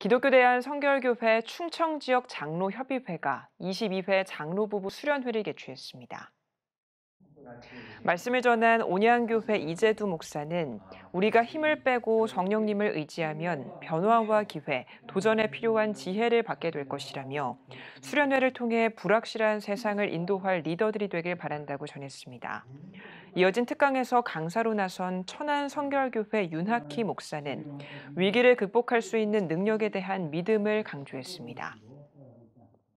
기독교대한 성결교회 충청지역 장로협의회가 22회 장로부부 수련회를 개최했습니다. 말씀을 전한 온양교회 이재두 목사는 우리가 힘을 빼고 정령님을 의지하면 변화와 기회, 도전에 필요한 지혜를 받게 될 것이라며 수련회를 통해 불확실한 세상을 인도할 리더들이 되길 바란다고 전했습니다. 이어진 특강에서 강사로 나선 천안 성결교회 윤학희 목사는 음. 위기를 극복할 수 있는 능력에 대한 믿음을 강조했습니다.